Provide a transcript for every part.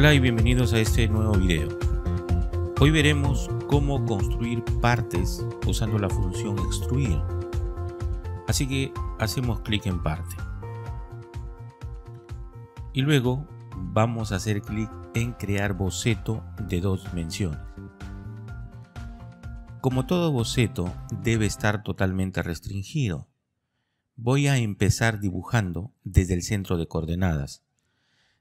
Hola y bienvenidos a este nuevo video. Hoy veremos cómo construir partes usando la función extruir. Así que hacemos clic en parte. Y luego vamos a hacer clic en crear boceto de dos dimensiones. Como todo boceto debe estar totalmente restringido. Voy a empezar dibujando desde el centro de coordenadas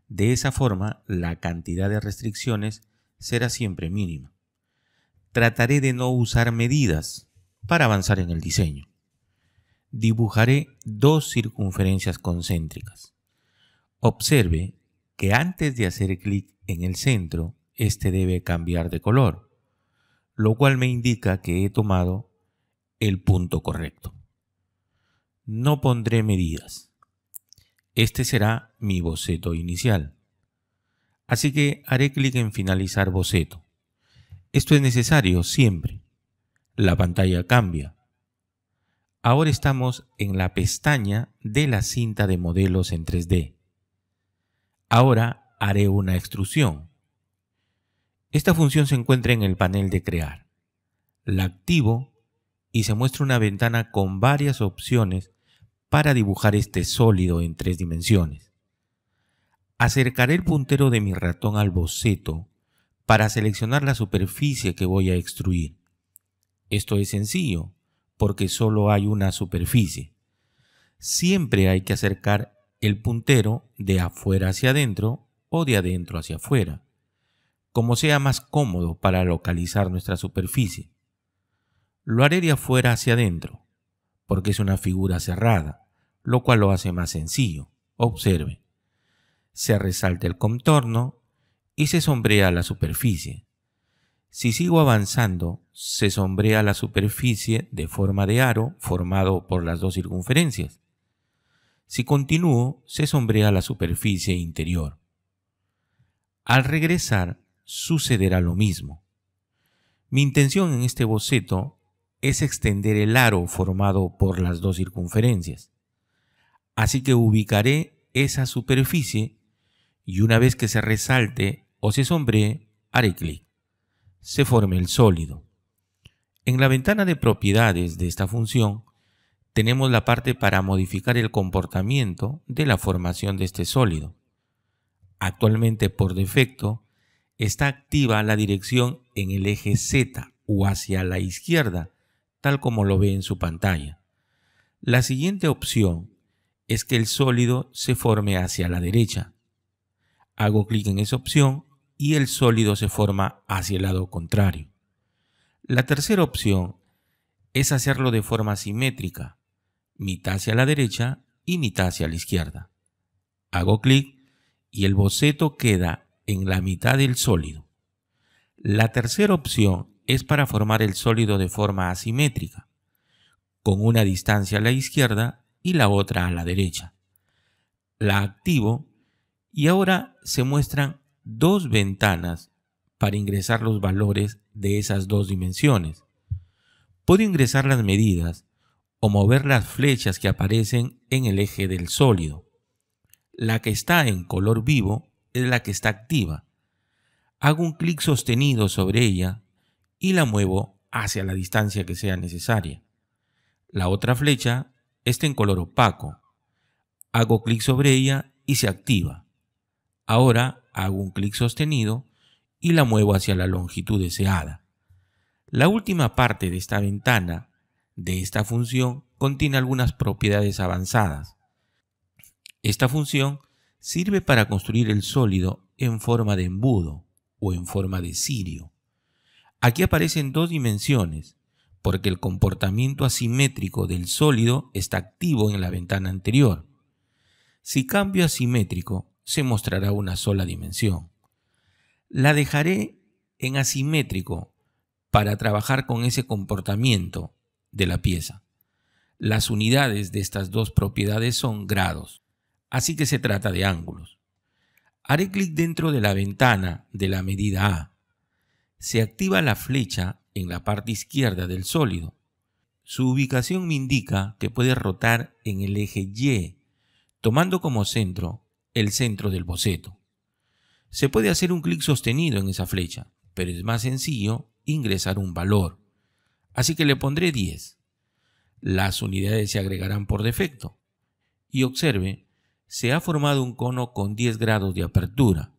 de esa forma, la cantidad de restricciones será siempre mínima. Trataré de no usar medidas para avanzar en el diseño. Dibujaré dos circunferencias concéntricas. Observe que antes de hacer clic en el centro, este debe cambiar de color, lo cual me indica que he tomado el punto correcto. No pondré medidas este será mi boceto inicial. Así que haré clic en finalizar boceto. Esto es necesario siempre. La pantalla cambia. Ahora estamos en la pestaña de la cinta de modelos en 3D. Ahora haré una extrusión. Esta función se encuentra en el panel de crear. La activo y se muestra una ventana con varias opciones para dibujar este sólido en tres dimensiones. Acercaré el puntero de mi ratón al boceto para seleccionar la superficie que voy a extruir. Esto es sencillo, porque solo hay una superficie. Siempre hay que acercar el puntero de afuera hacia adentro o de adentro hacia afuera, como sea más cómodo para localizar nuestra superficie. Lo haré de afuera hacia adentro porque es una figura cerrada, lo cual lo hace más sencillo. Observe. Se resalta el contorno y se sombrea la superficie. Si sigo avanzando, se sombrea la superficie de forma de aro formado por las dos circunferencias. Si continúo, se sombrea la superficie interior. Al regresar, sucederá lo mismo. Mi intención en este boceto es extender el aro formado por las dos circunferencias. Así que ubicaré esa superficie y una vez que se resalte o se sombree, haré clic. Se forme el sólido. En la ventana de propiedades de esta función, tenemos la parte para modificar el comportamiento de la formación de este sólido. Actualmente por defecto está activa la dirección en el eje Z o hacia la izquierda tal como lo ve en su pantalla. La siguiente opción es que el sólido se forme hacia la derecha. Hago clic en esa opción y el sólido se forma hacia el lado contrario. La tercera opción es hacerlo de forma simétrica, mitad hacia la derecha y mitad hacia la izquierda. Hago clic y el boceto queda en la mitad del sólido. La tercera opción es para formar el sólido de forma asimétrica, con una distancia a la izquierda y la otra a la derecha. La activo y ahora se muestran dos ventanas para ingresar los valores de esas dos dimensiones. Puedo ingresar las medidas o mover las flechas que aparecen en el eje del sólido. La que está en color vivo es la que está activa. Hago un clic sostenido sobre ella y la muevo hacia la distancia que sea necesaria. La otra flecha está en color opaco. Hago clic sobre ella y se activa. Ahora hago un clic sostenido y la muevo hacia la longitud deseada. La última parte de esta ventana, de esta función, contiene algunas propiedades avanzadas. Esta función sirve para construir el sólido en forma de embudo o en forma de cirio. Aquí aparecen dos dimensiones, porque el comportamiento asimétrico del sólido está activo en la ventana anterior. Si cambio asimétrico, se mostrará una sola dimensión. La dejaré en asimétrico para trabajar con ese comportamiento de la pieza. Las unidades de estas dos propiedades son grados, así que se trata de ángulos. Haré clic dentro de la ventana de la medida A se activa la flecha en la parte izquierda del sólido. Su ubicación me indica que puede rotar en el eje Y, tomando como centro el centro del boceto. Se puede hacer un clic sostenido en esa flecha, pero es más sencillo ingresar un valor. Así que le pondré 10. Las unidades se agregarán por defecto. Y observe, se ha formado un cono con 10 grados de apertura,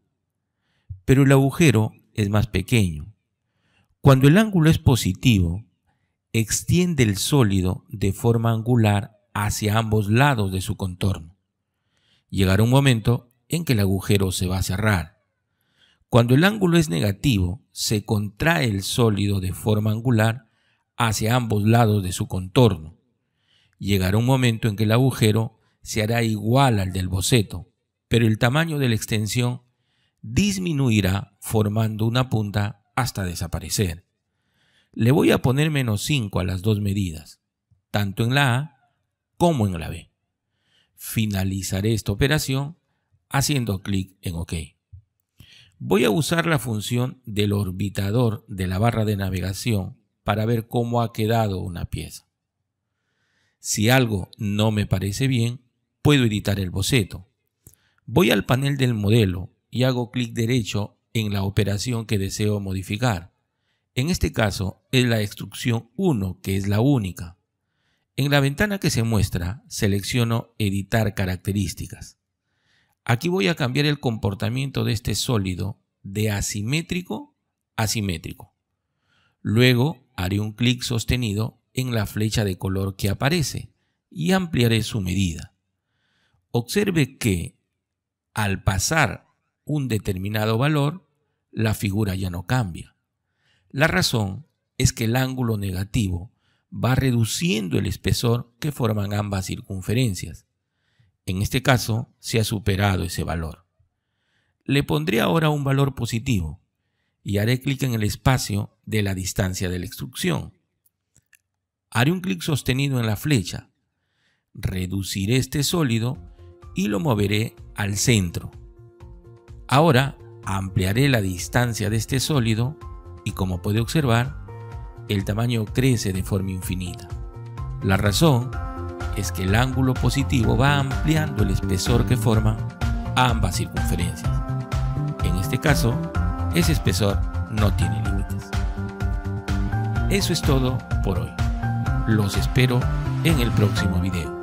pero el agujero es más pequeño, cuando el ángulo es positivo, extiende el sólido de forma angular hacia ambos lados de su contorno. Llegará un momento en que el agujero se va a cerrar. Cuando el ángulo es negativo, se contrae el sólido de forma angular hacia ambos lados de su contorno. Llegará un momento en que el agujero se hará igual al del boceto, pero el tamaño de la extensión disminuirá formando una punta hasta desaparecer. Le voy a poner menos 5 a las dos medidas, tanto en la A como en la B. Finalizaré esta operación haciendo clic en OK. Voy a usar la función del orbitador de la barra de navegación para ver cómo ha quedado una pieza. Si algo no me parece bien, puedo editar el boceto. Voy al panel del modelo y hago clic derecho en la operación que deseo modificar. En este caso es la instrucción 1 que es la única. En la ventana que se muestra selecciono editar características. Aquí voy a cambiar el comportamiento de este sólido de asimétrico a simétrico. Luego haré un clic sostenido en la flecha de color que aparece y ampliaré su medida. Observe que al pasar un determinado valor, la figura ya no cambia. La razón es que el ángulo negativo va reduciendo el espesor que forman ambas circunferencias. En este caso, se ha superado ese valor. Le pondré ahora un valor positivo y haré clic en el espacio de la distancia de la extrusión. Haré un clic sostenido en la flecha. Reduciré este sólido y lo moveré al centro. Ahora ampliaré la distancia de este sólido y como puede observar, el tamaño crece de forma infinita. La razón es que el ángulo positivo va ampliando el espesor que forman ambas circunferencias. En este caso, ese espesor no tiene límites. Eso es todo por hoy. Los espero en el próximo video.